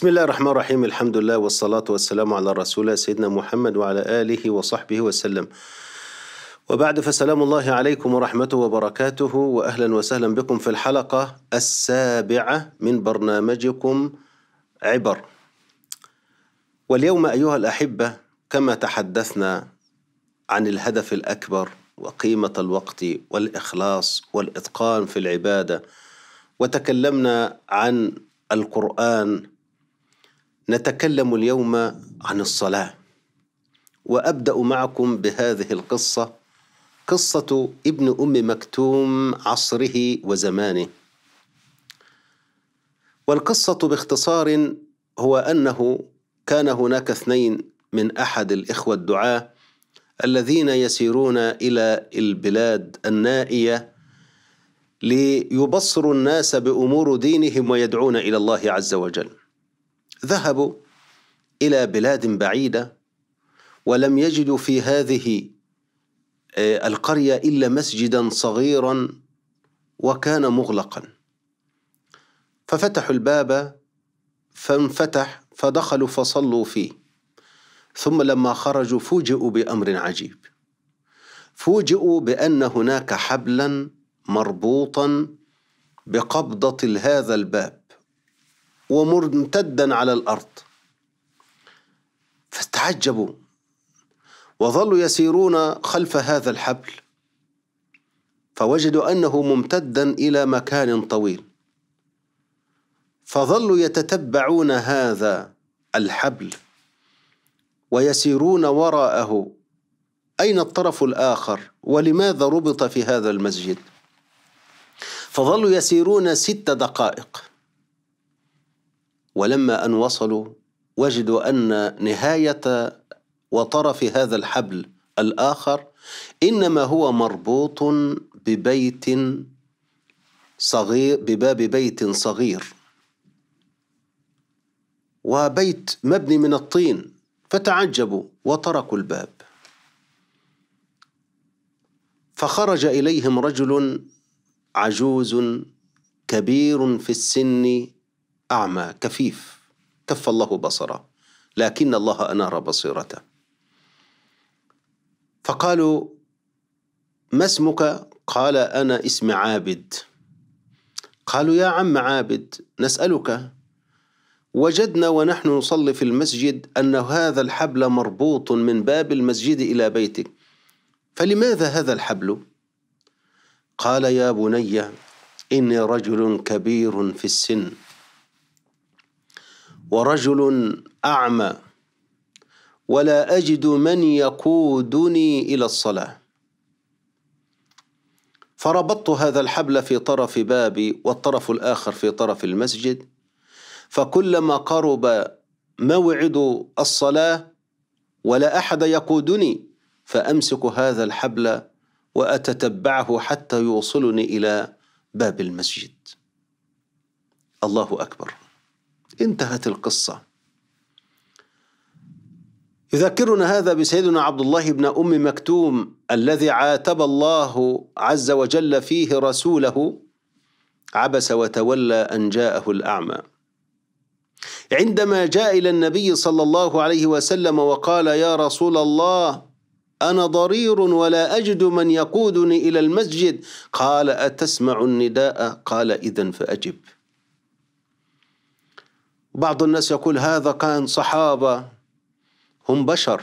بسم الله الرحمن الرحيم الحمد لله والصلاة والسلام على رسول سيدنا محمد وعلى آله وصحبه وسلم وبعد فسلام الله عليكم ورحمته وبركاته وأهلا وسهلا بكم في الحلقة السابعة من برنامجكم عبر واليوم أيها الأحبة كما تحدثنا عن الهدف الأكبر وقيمة الوقت والإخلاص والإتقان في العبادة وتكلمنا عن القرآن نتكلم اليوم عن الصلاة وأبدأ معكم بهذه القصة قصة ابن أم مكتوم عصره وزمانه والقصة باختصار هو أنه كان هناك اثنين من أحد الإخوة الدعاة الذين يسيرون إلى البلاد النائية ليبصروا الناس بأمور دينهم ويدعون إلى الله عز وجل ذهبوا إلى بلاد بعيدة ولم يجدوا في هذه آه، القرية إلا مسجدا صغيرا وكان مغلقا ففتحوا الباب فانفتح فدخلوا فصلوا فيه ثم لما خرجوا فوجئوا بأمر عجيب فوجئوا بأن هناك حبلا مربوطا بقبضة هذا الباب ومرتدا على الأرض فتعجبوا وظلوا يسيرون خلف هذا الحبل فوجدوا أنه ممتدا إلى مكان طويل فظلوا يتتبعون هذا الحبل ويسيرون وراءه أين الطرف الآخر ولماذا ربط في هذا المسجد فظلوا يسيرون ست دقائق ولما أن وصلوا وجدوا أن نهاية وطرف هذا الحبل الآخر إنما هو مربوط ببيت صغير بباب بيت صغير وبيت مبني من الطين فتعجبوا وطرقوا الباب فخرج اليهم رجل عجوز كبير في السن أعمى كفيف كف الله بصره لكن الله أنار بصيرته فقالوا ما اسمك قال أنا اسم عابد قالوا يا عم عابد نسألك وجدنا ونحن نصلي في المسجد أن هذا الحبل مربوط من باب المسجد إلى بيتك فلماذا هذا الحبل؟ قال يا بني إني رجل كبير في السن ورجل أعمى ولا أجد من يقودني إلى الصلاة فربطت هذا الحبل في طرف بابي والطرف الآخر في طرف المسجد فكلما قرب موعد الصلاة ولا أحد يقودني فأمسك هذا الحبل وأتتبعه حتى يوصلني إلى باب المسجد الله أكبر انتهت القصة يذكرنا هذا بسيدنا عبد الله بن أم مكتوم الذي عاتب الله عز وجل فيه رسوله عبس وتولى أن جاءه الأعمى عندما جاء إلى النبي صلى الله عليه وسلم وقال يا رسول الله أنا ضرير ولا أجد من يقودني إلى المسجد قال أتسمع النداء قال إذا فأجب بعض الناس يقول هذا كان صحابة هم بشر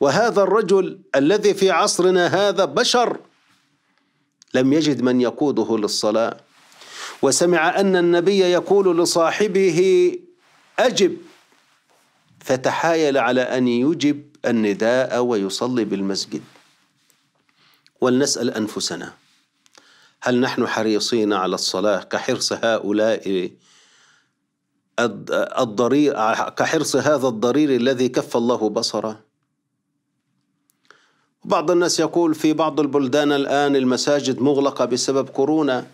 وهذا الرجل الذي في عصرنا هذا بشر لم يجد من يقوده للصلاة وسمع أن النبي يقول لصاحبه أجب فتحايل على أن يجب النداء ويصلي بالمسجد ولنسأل أنفسنا هل نحن حريصين على الصلاة كحرص هؤلاء الضرير كحرص هذا الضرير الذي كف الله بصره بعض الناس يقول في بعض البلدان الآن المساجد مغلقة بسبب كورونا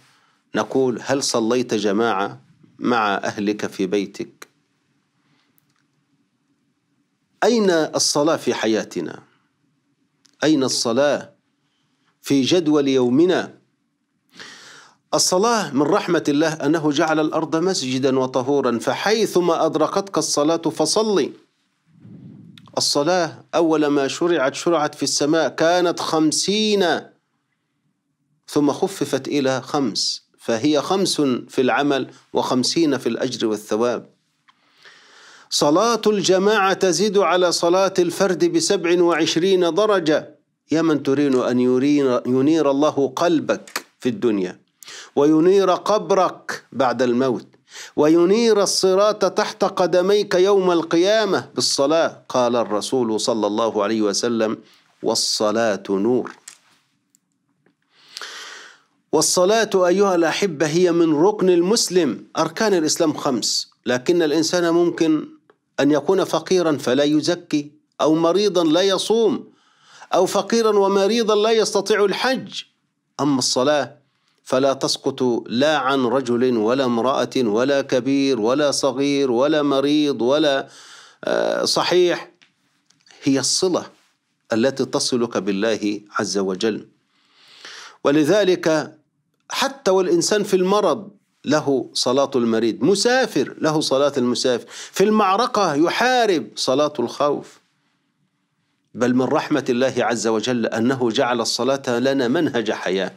نقول هل صليت جماعة مع أهلك في بيتك أين الصلاة في حياتنا أين الصلاة في جدول يومنا الصلاة من رحمة الله أنه جعل الأرض مسجدا وطهورا فحيثما أدركتك الصلاة فصلي الصلاة أول ما شرعت شرعت في السماء كانت خمسين ثم خففت إلى خمس فهي خمس في العمل وخمسين في الأجر والثواب صلاة الجماعة تزيد على صلاة الفرد بسبع وعشرين درجة يا من ترين أن ينير الله قلبك في الدنيا وينير قبرك بعد الموت وينير الصراط تحت قدميك يوم القيامة بالصلاة قال الرسول صلى الله عليه وسلم والصلاة نور والصلاة أيها الأحبة هي من ركن المسلم أركان الإسلام خمس لكن الإنسان ممكن أن يكون فقيرا فلا يزكي أو مريضا لا يصوم أو فقيرا ومريضا لا يستطيع الحج أما الصلاة فلا تسقط لا عن رجل ولا امرأة ولا كبير ولا صغير ولا مريض ولا آه، صحيح هي الصلة التي تصلك بالله عز وجل ولذلك حتى والإنسان في المرض له صلاة المريض مسافر له صلاة المسافر في المعركة يحارب صلاة الخوف بل من رحمة الله عز وجل أنه جعل الصلاة لنا منهج حياة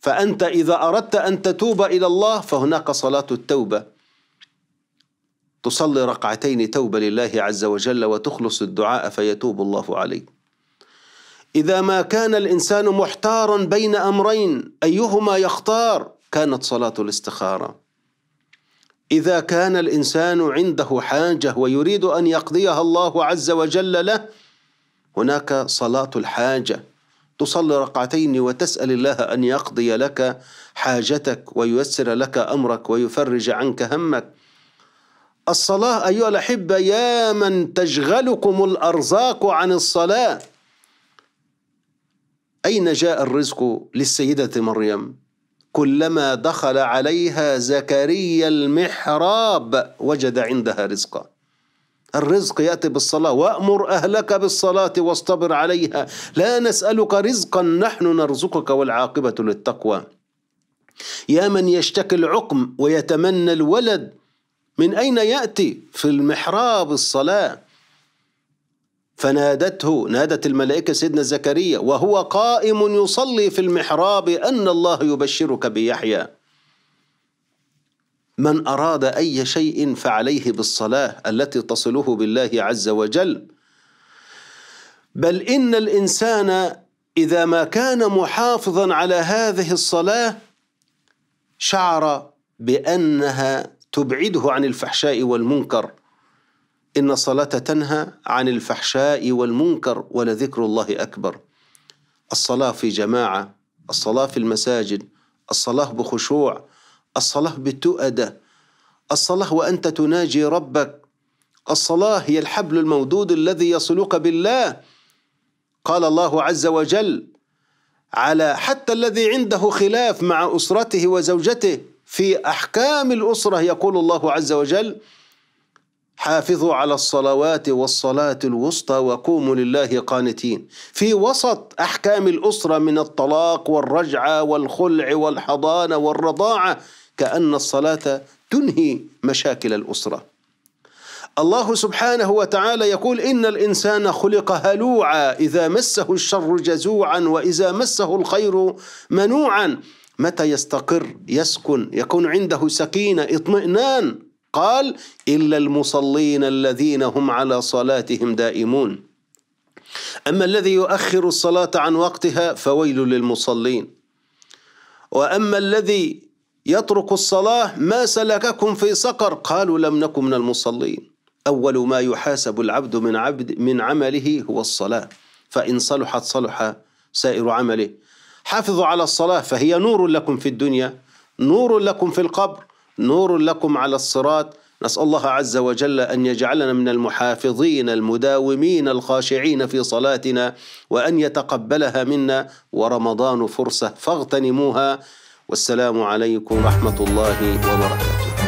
فأنت إذا أردت أن تتوب إلى الله فهناك صلاة التوبة تصلي ركعتين توبة لله عز وجل وتخلص الدعاء فيتوب الله عليك إذا ما كان الإنسان محتارا بين أمرين أيهما يختار كانت صلاة الاستخارة إذا كان الإنسان عنده حاجة ويريد أن يقضيها الله عز وجل له هناك صلاة الحاجة تصلي ركعتين وتسأل الله أن يقضي لك حاجتك وييسر لك أمرك ويفرج عنك همك الصلاة أيها الأحبة يا من تشغلكم الأرزاق عن الصلاة أين جاء الرزق للسيدة مريم كلما دخل عليها زكريا المحراب وجد عندها رزقا الرزق ياتي بالصلاه وامر اهلك بالصلاه واصطبر عليها لا نسالك رزقا نحن نرزقك والعاقبه للتقوى يا من يشتكي العقم ويتمنى الولد من اين ياتي في المحراب الصلاه فنادته نادت الملائكة سيدنا زكريا وهو قائم يصلي في المحراب أن الله يبشرك بيحيى من أراد أي شيء فعليه بالصلاة التي تصله بالله عز وجل بل إن الإنسان إذا ما كان محافظا على هذه الصلاة شعر بأنها تبعده عن الفحشاء والمنكر إن الصلاة تنهى عن الفحشاء والمنكر ولذكر الله أكبر الصلاة في جماعة الصلاة في المساجد الصلاة بخشوع الصلاة بالتؤدة الصلاة وأنت تناجي ربك الصلاة هي الحبل المودود الذي يصلك بالله قال الله عز وجل على حتى الذي عنده خلاف مع أسرته وزوجته في أحكام الأسرة يقول الله عز وجل حافظوا على الصلوات والصلاة الوسطى وقوموا لله قانتين في وسط أحكام الأسرة من الطلاق والرجعة والخلع والحضانة والرضاعة كأن الصلاة تنهي مشاكل الأسرة الله سبحانه وتعالى يقول إن الإنسان خلق هلوعا إذا مسه الشر جزوعا وإذا مسه الخير منوعا متى يستقر يسكن يكون عنده سكينة اطمئنان قال إلا المصلين الذين هم على صلاتهم دائمون أما الذي يؤخر الصلاة عن وقتها فويل للمصلين وأما الذي يترك الصلاة ما سلككم في سقر قالوا لم نكن من المصلين أول ما يحاسب العبد من عبد من عمله هو الصلاة فإن صلحت صلح سائر عمله حافظوا على الصلاة فهي نور لكم في الدنيا نور لكم في القبر نور لكم على الصراط نسأل الله عز وجل أن يجعلنا من المحافظين المداومين الخاشعين في صلاتنا وأن يتقبلها منا ورمضان فرصة فاغتنموها والسلام عليكم ورحمة الله وبركاته